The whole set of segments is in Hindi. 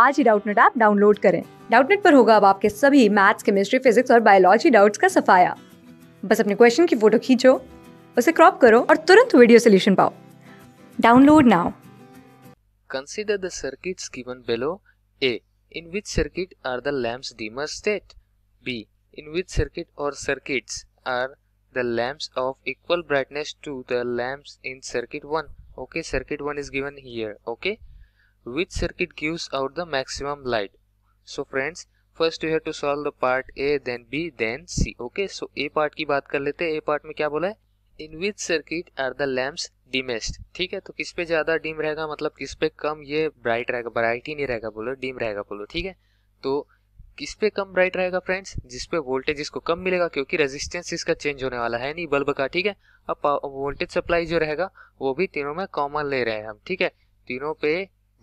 आज ही डाउटनेट ऐप डाउनलोड करें डाउटनेट पर होगा अब आपके सभी मैथ्स केमिस्ट्री फिजिक्स और बायोलॉजी डाउट्स का सफाया बस अपने क्वेश्चन की फोटो खींचो उसे क्रॉप करो और तुरंत वीडियो सोल्यूशन पाओ download now consider the given below A in which circuit are the lamps dimmer state B in which circuit or circuits are the lamps of equal brightness to the lamps in circuit one okay circuit one is given here okay which circuit gives out the maximum light. So friends, first you have to solve the part a then b then c okay so a part ki baat kar lete हैं ए पार्ट में क्या बोला है in which circuit are the lamps dimmest ठीक है तो किस पे ज्यादा डिम रहेगा मतलब किस पे कम ये ब्राइट रहेगा ब्राइट ही नहीं रहेगा बोलो डिम रहेगा बोलो ठीक है तो किस पे कम ब्राइट रहेगा फ्रेंड्स जिस पे वोल्टेज इसको कम मिलेगा क्योंकि रेजिस्टेंस इसका चेंज होने वाला है नहीं बल्ब का ठीक है अब वोल्टेज सप्लाई जो रहेगा वो भी तीनों में कॉमन ले रहे हैं हम ठीक है तीनों पे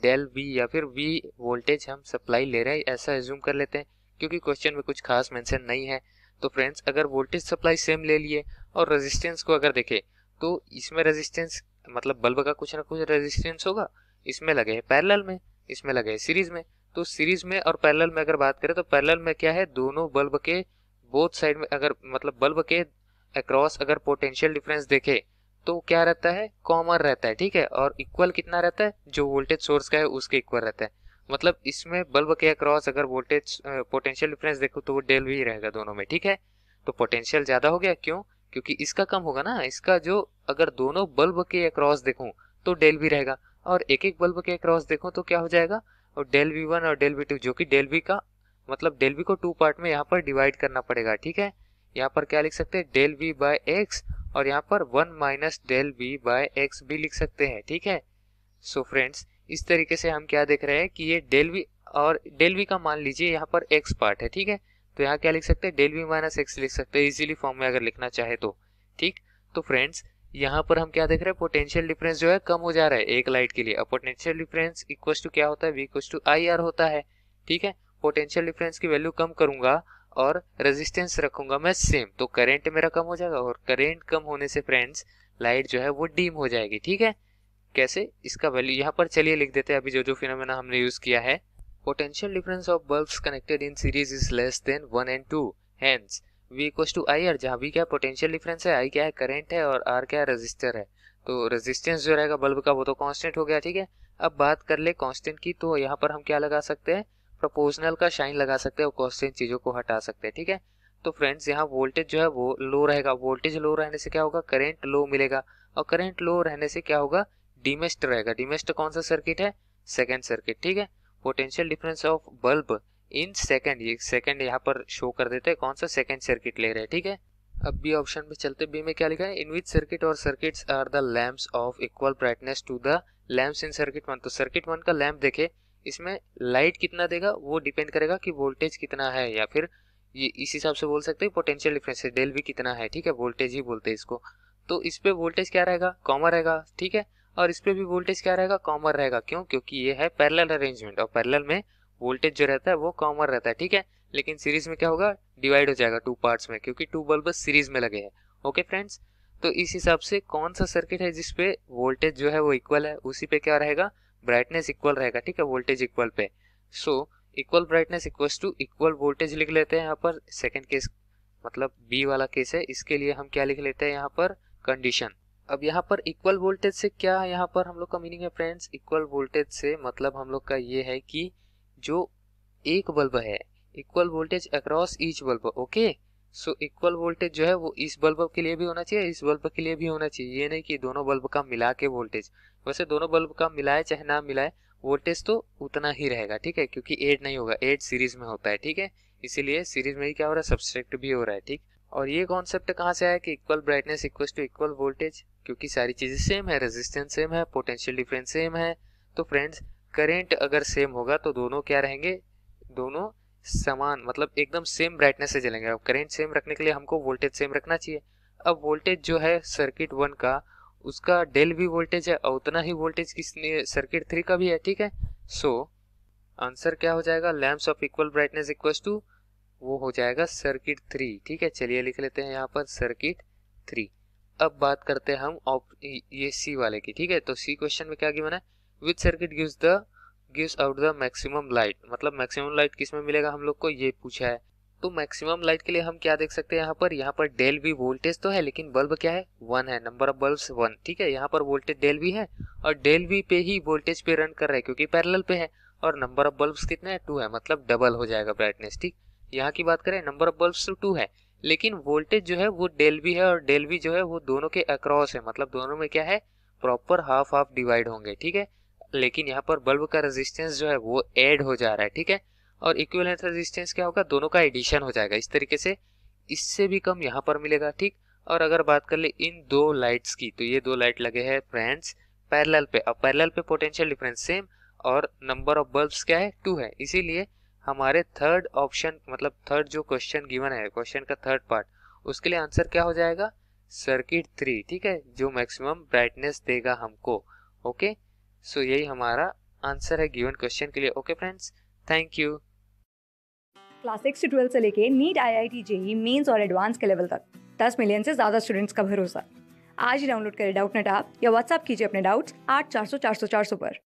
डेल वी या फिर वी वोल्टेज हम सप्लाई ले रहे हैं ऐसा एज्यूम कर लेते हैं क्योंकि क्वेश्चन में कुछ खास मेंशन नहीं है तो फ्रेंड्स अगर वोल्टेज सप्लाई सेम ले लिए और रेजिस्टेंस को अगर देखें तो इसमें रेजिस्टेंस मतलब बल्ब का कुछ ना कुछ रेजिस्टेंस होगा इसमें लगे है पैरल में इसमें लगे है सीरीज में तो सीरीज में और पैरल में अगर बात करें तो पैरल में क्या है दोनों बल्ब के बोथ साइड में अगर मतलब बल्ब के अक्रॉस अगर पोटेंशियल डिफरेंस देखें तो क्या रहता है कॉमन रहता है ठीक है और इक्वल कितना रहता है जो वोल्टेज सोर्स का है उसके इक्वल रहता है मतलब इसमें बल्ब के अक्रॉस अगर वोल्टेज पोटेंशियल डिफरेंस देखो तो वो डेल भी रहेगा दोनों में ठीक है तो पोटेंशियल ज़्यादा हो गया क्यों क्योंकि इसका कम होगा ना इसका जो अगर दोनों बल्ब के अक्रॉस देखूं तो डेल भी रहेगा और एक एक बल्ब के अक्रॉस देखो तो क्या हो जाएगा और डेल वी वन और डेल वी टू जो कि डेल वी का मतलब डेल वी को टू पार्ट में यहाँ पर डिवाइड करना पड़ेगा ठीक है यहाँ पर क्या लिख सकते हैं डेल वी बाय एक्स और यहाँ पर one minus del B by x भी लिख सकते हैं ठीक है सो so फ्रेंड्स इस तरीके से हम क्या देख रहे हैं कि ये डेल वी और डेल वी का मान लीजिए यहाँ पर एक्स पार्ट है ठीक है तो यहाँ क्या लिख सकते हैं डेल वी माइनस एक्स लिख सकते हैं इजीली फॉर्म में अगर लिखना चाहे तो ठीक तो फ्रेंड्स यहाँ पर हम क्या देख रहे हैं पोटेंशियल डिफरेंस जो है कम हो जा रहा है एक लाइट के लिए और पोटेंशियल डिफरेंस इक्वल टू क्या होता है V equal to I R होता है ठीक है पोटेंशियल डिफरेंस की वैल्यू कम करूंगा और रेजिस्टेंस रखूंगा मैं सेम तो करेंट मेरा कम हो जाएगा और करेंट कम होने से फ्रेंड्स लाइट जो है वो डीम हो जाएगी ठीक है कैसे इसका वैल्यू यहाँ पर चलिए लिख देते हैं अभी जो जो फिनोमेना हमने यूज किया है potential difference of bulbs connected in series is less than one and two hence V equal to I R जहाँ भी क्या पोटेंशियल डिफरेंस है आई क्या है करेंट है और आर क्या है रजिस्टर है तो रेजिस्टेंस जो रहेगा बल्ब का वो तो कांस्टेंट हो गया ठीक है अब बात कर ले कांस्टेंट की तो यहाँ पर हम क्या लगा सकते हैं प्रोपोर्शनल का साइन लगा सकते हैं और क्वेश्चन चीज़ों को हटा सकते हैं ठीक है तो फ्रेंड्स यहाँ वोल्टेज जो है वो लो रहेगा वोल्टेज लो रहने से क्या होगा करेंट लो मिलेगा और करेंट लो रहने से क्या होगा डिमेस्ट रहेगा डिमेस्ट कौन सा सर्किट है सेकेंड सर्किट ठीक है potential difference of bulb in second ये सेकेंड यहाँ पर शो कर देते हैं कौन सा सेकेंड सर्किट ले रहे हैं ठीक है अब बी ऑप्शन में चलते बी में क्या लिखा है in which circuit or circuits are the lamps of equal brightness to the lamps in circuit one तो सर्किट वन का लैम्प देखे इसमें लाइट कितना देगा वो डिपेंड करेगा कि वोल्टेज कितना है या फिर ये इस हिसाब से बोल सकते हैं पोटेंशियल डिफरेंस डेल भी कितना है ठीक है वोल्टेज ही बोलते हैं इसको तो इस पर वोल्टेज क्या रहेगा कॉमन रहेगा ठीक है और इस पर भी वोल्टेज क्या रहेगा कॉमन रहेगा क्यों क्योंकि ये है पैरेलल अरेंजमेंट और पैरेलल में वोल्टेज जो रहता है वो कॉमन रहता है ठीक है लेकिन सीरीज में क्या होगा डिवाइड हो जाएगा टू पार्ट्स में क्योंकि टू बल्ब सीरीज में लगे हैं ओके फ्रेंड्स तो इस हिसाब से कौन सा सर्किट है जिसपे वोल्टेज जो है वो इक्वल है उसी पे क्या रहेगा ब्राइटनेस इक्वल रहेगा ठीक है वोल्टेज इक्वल पे so equal brightness equal to equal voltage लिख लेते हैं यहाँ पर सेकेंड केस मतलब बी वाला केस है इसके लिए हम क्या लिख लेते हैं यहाँ पर कंडीशन अब यहाँ पर इक्वल वोल्टेज से क्या है यहाँ पर हम लोग का मीनिंग है फ्रेंड्स इक्वल वोल्टेज से मतलब हम लोग का ये है कि जो एक बल्ब है equal voltage across each bulb okay so equal voltage जो है वो इस बल्ब के लिए भी होना चाहिए इस बल्ब के लिए भी होना चाहिए ये नहीं कि दोनों बल्ब का मिला के वोल्टेज वैसे दोनों बल्ब का मिलाए चाहे ना मिलाए वोल्टेज तो उतना ही रहेगा ठीक है क्योंकि एड नहीं होगा एड सीरीज में होता है ठीक है इसीलिए सीरीज में ही क्या हो रहा है सब्सट्रेक्ट भी हो रहा है ठीक और ये कॉन्सेप्ट कहाँ से आया कि equal brightness equal to equal voltage क्योंकि सारी चीज़ें सेम है रेजिस्टेंस सेम है पोटेंशियल डिफरेंस सेम है तो फ्रेंड्स करेंट अगर सेम होगा तो दोनों क्या रहेंगे दोनों समान मतलब एकदम सेम ब्राइटनेस से जलेंगे अब करेंट सेम रखने के लिए हमको वोल्टेज सेम रखना चाहिए अब वोल्टेज जो है सर्किट वन का उसका डेल भी वोल्टेज है और उतना ही वोल्टेज किस सर्किट थ्री का भी है ठीक है सो आंसर क्या हो जाएगा lamps of equal brightness equal to वो हो जाएगा सर्किट थ्री ठीक है चलिए लिख लेते हैं यहाँ पर सर्किट थ्री अब बात करते हैं हम ये सी वाले की ठीक है तो सी क्वेश्चन में क्या बना है which circuit gives the gives out the maximum light मतलब मैक्सिमम लाइट किस में मिलेगा हम लोग को ये पूछा है तो मैक्सिमम लाइट के लिए हम क्या देख सकते हैं यहाँ पर यहाँ पर डेल भी वोल्टेज तो है लेकिन बल्ब क्या है वन है नंबर ऑफ बल्ब वन ठीक है यहाँ पर वोल्टेज डेल भी है और डेल भी पे ही वोल्टेज पे रन कर रहे हैं क्योंकि पैरेलल पे है और नंबर ऑफ बल्ब कितने हैं टू है मतलब डबल हो जाएगा ब्राइटनेस ठीक यहाँ की बात करें नंबर ऑफ बल्ब तो टू है लेकिन वोल्टेज जो है वो डेल भी है और डेल भी जो है वो दोनों के अक्रॉस है मतलब दोनों में क्या है प्रॉपर हाफ हाफ डिवाइड होंगे ठीक है लेकिन यहाँ पर बल्ब का रेजिस्टेंस जो है वो ऐड हो जा रहा है ठीक है और इक्विवेलेंट रेजिस्टेंस क्या होगा दोनों का एडिशन हो जाएगा इस तरीके से इससे भी कम यहाँ पर मिलेगा ठीक और अगर बात कर ले इन दो लाइट्स की तो ये दो लाइट लगे हैं फ्रेंड्स पैरेलल पे अब पैरेलल पे पोटेंशियल डिफरेंस सेम और नंबर ऑफ बल्ब्स क्या है टू है इसीलिए हमारे थर्ड ऑप्शन मतलब थर्ड जो क्वेश्चन गिवन है क्वेश्चन का थर्ड पार्ट उसके लिए आंसर क्या हो जाएगा सर्किट थ्री ठीक है जो मैक्सिमम ब्राइटनेस देगा हमको ओके सो so, यही हमारा आंसर है गिवन क्वेश्चन के लिए okay friends thank you class six से ट्वेल्थ से लेके NEET I I T JEE mains और एडवांस के लेवल तक दस मिलियन से ज़्यादा स्टूडेंट्स का भरोसा आज ही डाउनलोड करें डाउट नेट आप या व्हाट्सअप कीजिए अपने डाउट्स आठ चार सौ चार सौ चार सौ पर